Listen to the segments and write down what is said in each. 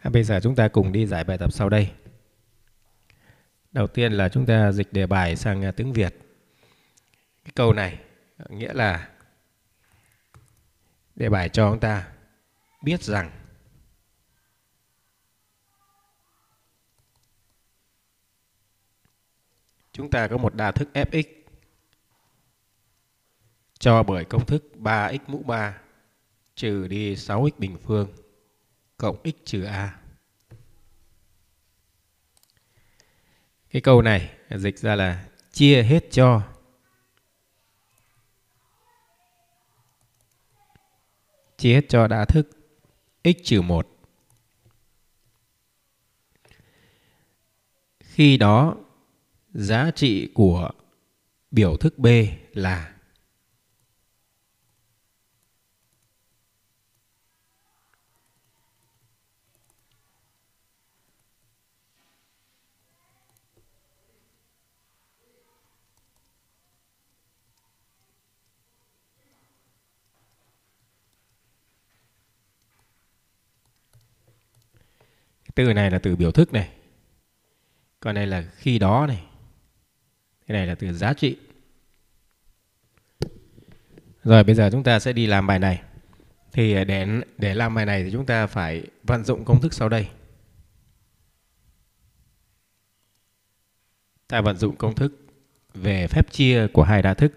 À, bây giờ chúng ta cùng đi giải bài tập sau đây. Đầu tiên là chúng ta dịch đề bài sang à, tiếng Việt. Cái câu này nghĩa là đề bài cho chúng ta biết rằng chúng ta có một đa thức fx cho bởi công thức 3x mũ 3 trừ đi 6x bình phương cộng x trừ a. Cái câu này dịch ra là chia hết cho chia hết cho đã thức x trừ 1. Khi đó giá trị của biểu thức B là từ này là từ biểu thức này còn đây là khi đó này cái này là từ giá trị rồi bây giờ chúng ta sẽ đi làm bài này thì để để làm bài này thì chúng ta phải vận dụng công thức sau đây ta vận dụng công thức về phép chia của hai đa thức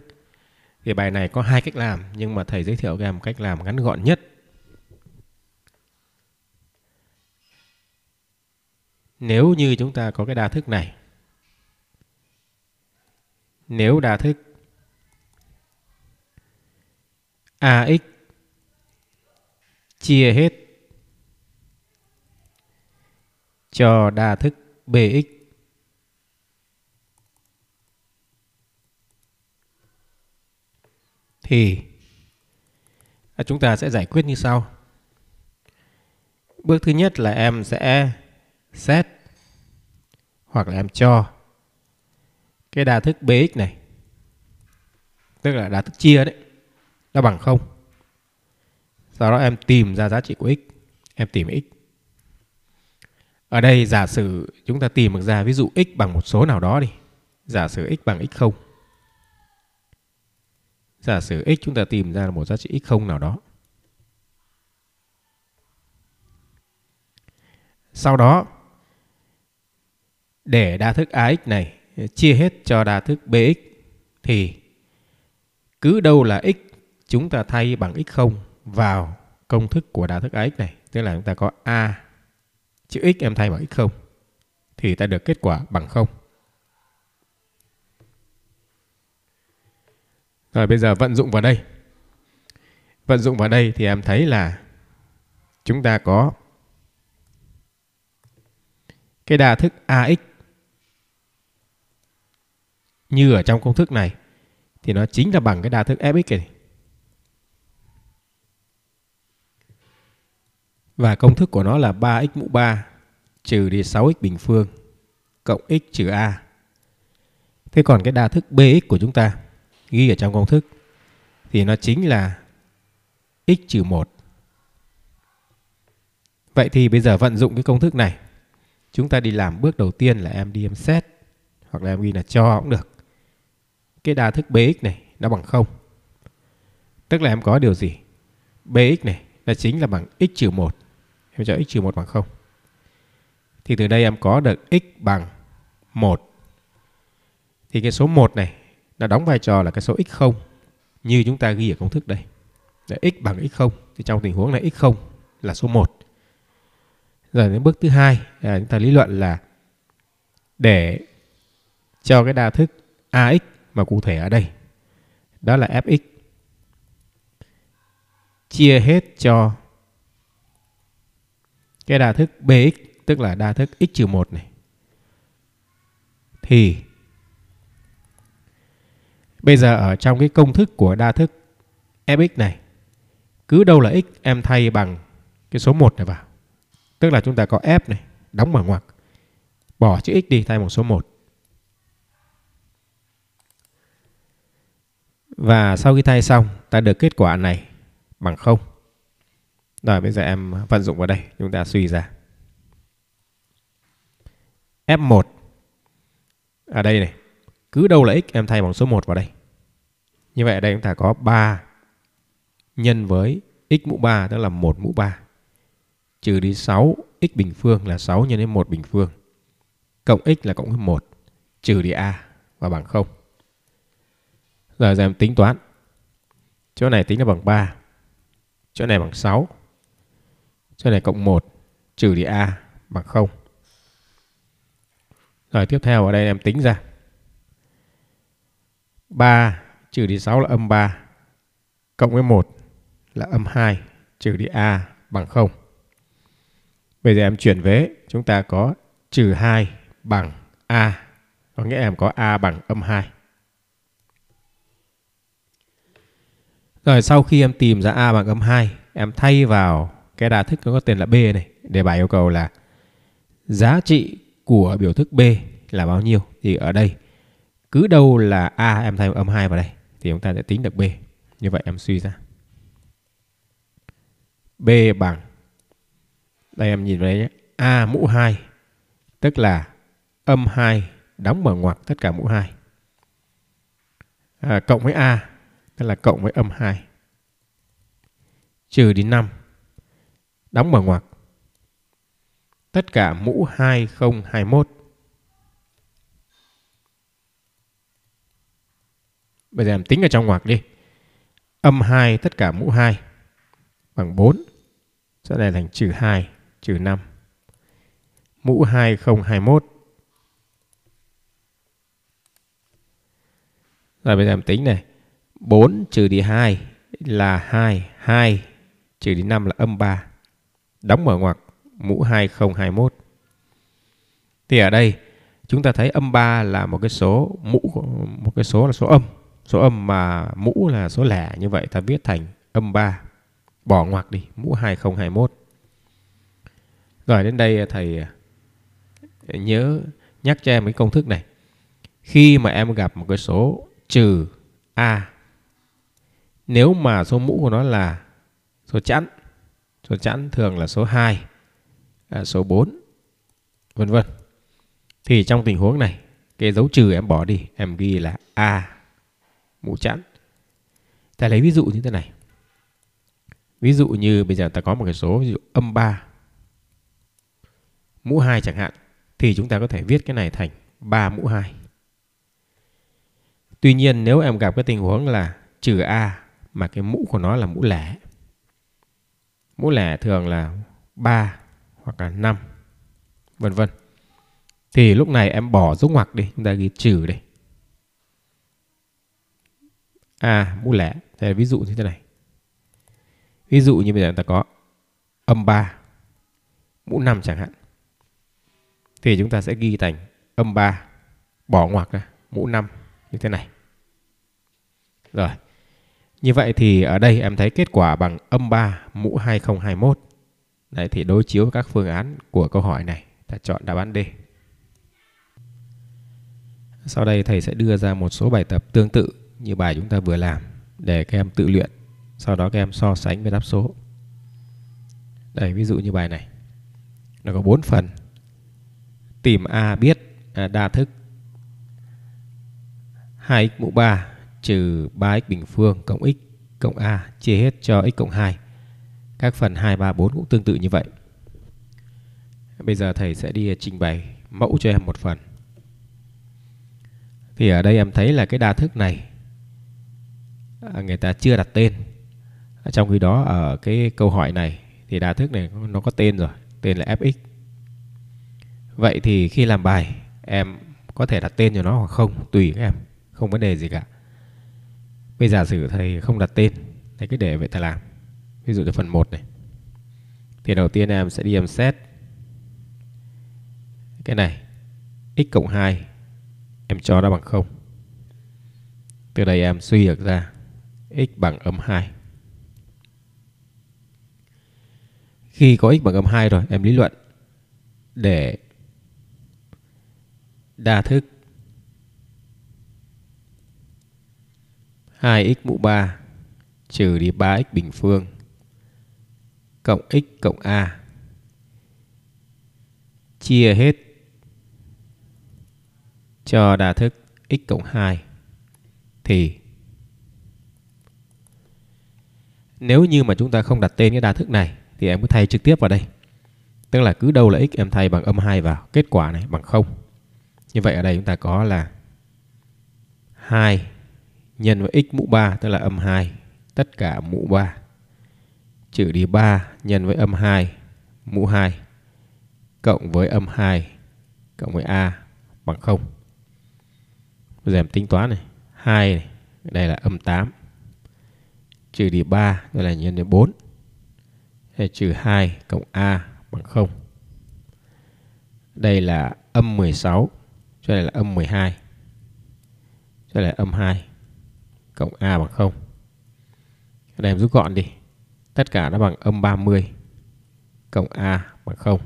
thì bài này có hai cách làm nhưng mà thầy giới thiệu các em cách làm ngắn gọn nhất nếu như chúng ta có cái đa thức này nếu đa thức ax chia hết cho đa thức bx thì chúng ta sẽ giải quyết như sau bước thứ nhất là em sẽ xét hoặc là em cho cái đa thức bx này tức là đa thức chia đấy nó bằng không sau đó em tìm ra giá trị của x em tìm x ở đây giả sử chúng ta tìm được ra ví dụ x bằng một số nào đó đi giả sử x bằng x không giả sử x chúng ta tìm ra một giá trị x không nào đó sau đó để đa thức AX này chia hết cho đa thức BX thì cứ đâu là x chúng ta thay bằng x0 vào công thức của đa thức AX này. Tức là chúng ta có A chữ x em thay bằng x0 thì ta được kết quả bằng 0. Rồi bây giờ vận dụng vào đây. Vận dụng vào đây thì em thấy là chúng ta có cái đa thức AX như ở trong công thức này thì nó chính là bằng cái đa thức fx này. Và công thức của nó là 3x mũ 3 trừ đi 6x bình phương cộng x trừ a. Thế còn cái đa thức bx của chúng ta ghi ở trong công thức thì nó chính là x trừ 1. Vậy thì bây giờ vận dụng cái công thức này, chúng ta đi làm bước đầu tiên là em đi em xét hoặc là em ghi là cho cũng được cái đa thức bx này nó bằng 0. Tức là em có điều gì? bx này là chính là bằng x trừ 1. Em cho x trừ 1 bằng 0. Thì từ đây em có được x bằng 1. Thì cái số 1 này nó đóng vai trò là cái số x0 như chúng ta ghi ở công thức đây. Là x bằng x0 thì trong tình huống này x0 là số 1. Rồi đến bước thứ hai là chúng ta lý luận là để cho cái đa thức ax mà cụ thể ở đây đó là fx chia hết cho cái đa thức bx tức là đa thức x trừ 1 này thì bây giờ ở trong cái công thức của đa thức fx này cứ đâu là x em thay bằng cái số 1 này vào tức là chúng ta có f này đóng mở ngoặc bỏ chữ x đi thay bằng số 1 Và sau khi thay xong, ta được kết quả này bằng không. Rồi bây giờ em vận dụng vào đây, chúng ta suy ra. F1 ở đây này, cứ đâu là x em thay bằng số 1 vào đây. Như vậy ở đây chúng ta có 3 nhân với x mũ 3 tức là 1 mũ 3 trừ đi 6 x bình phương là 6 nhân với 1 bình phương cộng x là cộng với 1 trừ đi a và bằng 0. Giờ em tính toán. Chỗ này tính là bằng 3. Chỗ này bằng 6. Chỗ này cộng 1. Trừ đi A bằng 0. Rồi tiếp theo ở đây em tính ra. 3 trừ đi 6 là âm 3. Cộng với 1 là âm 2. Trừ đi A bằng 0. Bây giờ em chuyển vế. Chúng ta có trừ 2 bằng A. Có nghĩa em có A bằng âm 2. Rồi sau khi em tìm ra A bằng âm 2, em thay vào cái đa thức nó có tên là B này. Đề bài yêu cầu là giá trị của biểu thức B là bao nhiêu? Thì ở đây cứ đâu là A em thay âm 2 vào đây thì chúng ta sẽ tính được B. Như vậy em suy ra. B bằng đây em nhìn vào đây nhé. A mũ 2 tức là âm 2 đóng mở ngoặc tất cả mũ 2 à, cộng với A tức là cộng với âm 2 trừ đi 5 đóng mở ngoặc tất cả mũ 2021 Bây giờ em tính ở trong ngoặc đi âm 2 tất cả mũ 2 bằng 4 sẽ này thành trừ 2 trừ 5 mũ 2021 rồi bây giờ em tính này 4 trừ đi 2 là 2, 2 trừ đi 5 là âm 3. Đóng mở ngoặc mũ 2021. Thì ở đây chúng ta thấy âm 3 là một cái số mũ một cái số là số âm, số âm mà mũ là số lẻ như vậy ta viết thành âm 3. Bỏ ngoặc đi, mũ 2021. Rồi đến đây thầy ờ, nhớ nhắc cho em cái công thức này. Khi mà em gặp một cái số trừ a nếu mà số mũ của nó là số chẵn, số chẵn thường là số 2, à, số 4, vân vân. Thì trong tình huống này, cái dấu trừ em bỏ đi, em ghi là A mũ chẵn. Ta lấy ví dụ như thế này. Ví dụ như bây giờ ta có một cái số ví dụ âm 3 mũ 2 chẳng hạn thì chúng ta có thể viết cái này thành 3 mũ 2. Tuy nhiên nếu em gặp cái tình huống là trừ A mà cái mũ của nó là mũ lẻ. Mũ lẻ thường là 3 hoặc là 5 vân vân. Thì lúc này em bỏ dấu ngoặc đi, chúng ta ghi trừ đi. À, mũ lẻ. Thế là ví dụ như thế này. Ví dụ như bây giờ ta có âm 3, mũ 5 chẳng hạn. Thì chúng ta sẽ ghi thành âm 3, bỏ ngoặc ra, mũ 5 như thế này. Rồi. Như vậy thì ở đây em thấy kết quả bằng âm 3 mũ 2021. Đấy thì đối chiếu các phương án của câu hỏi này, ta chọn đáp án D. Sau đây thầy sẽ đưa ra một số bài tập tương tự như bài chúng ta vừa làm để các em tự luyện. Sau đó các em so sánh với đáp số. Đây ví dụ như bài này. Nó có 4 phần. Tìm A biết đa thức 2x mũ 3 trừ 3x bình phương cộng x cộng a chia hết cho x cộng 2. Các phần 2, 3, 4 cũng tương tự như vậy. Bây giờ thầy sẽ đi trình bày mẫu cho em một phần. Thì ở đây em thấy là cái đa thức này à, người ta chưa đặt tên. Trong khi đó ở cái câu hỏi này thì đa thức này nó có tên rồi, tên là fx. Vậy thì khi làm bài em có thể đặt tên cho nó hoặc không tùy các em, không vấn đề gì cả. Bây giả sử thầy không đặt tên, thầy cứ để vậy thầy làm. Ví dụ như phần 1 này. Thì đầu tiên em sẽ đi em xét cái này x cộng 2 em cho nó bằng 0. Từ đây em suy được ra x bằng âm 2. Khi có x bằng âm 2 rồi, em lý luận để đa thức 2x mũ 3 trừ đi 3x bình phương cộng x cộng a chia hết cho đa thức x cộng 2 thì nếu như mà chúng ta không đặt tên cái đa thức này thì em cứ thay trực tiếp vào đây. Tức là cứ đâu là x em thay bằng âm 2 vào, kết quả này bằng 0. Như vậy ở đây chúng ta có là 2 nhân với x mũ 3 tức là âm 2 tất cả mũ 3 trừ đi 3 nhân với âm 2 mũ 2 cộng với âm 2 cộng với a bằng 0. Bây giờ em tính toán này, 2 này, đây là âm 8. Trừ đi 3 đây là nhân với 4. Đây trừ 2 cộng a bằng 0. Đây là âm 16, cho đây là âm 12. Cho đây là âm 2 cộng A bằng 0. Cái em rút gọn đi. Tất cả nó bằng âm 30 cộng A bằng 0.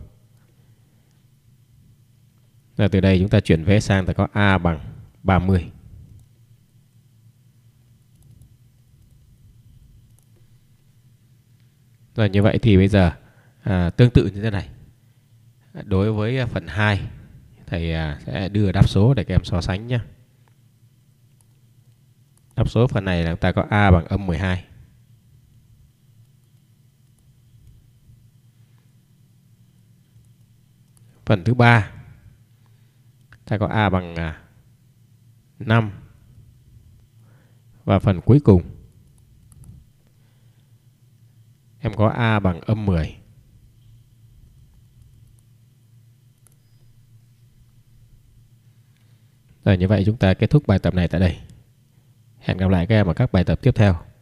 Rồi từ đây chúng ta chuyển vé sang ta có A bằng 30. Rồi như vậy thì bây giờ à, tương tự như thế này. Đối với phần 2 thầy à, sẽ đưa đáp số để các em so sánh nhé áp số phần này là ta có A bằng âm 12. Phần thứ ba ta có A bằng 5. À, Và phần cuối cùng em có A bằng âm 10. Rồi như vậy chúng ta kết thúc bài tập này tại đây. Hẹn gặp lại các em ở các bài tập tiếp theo.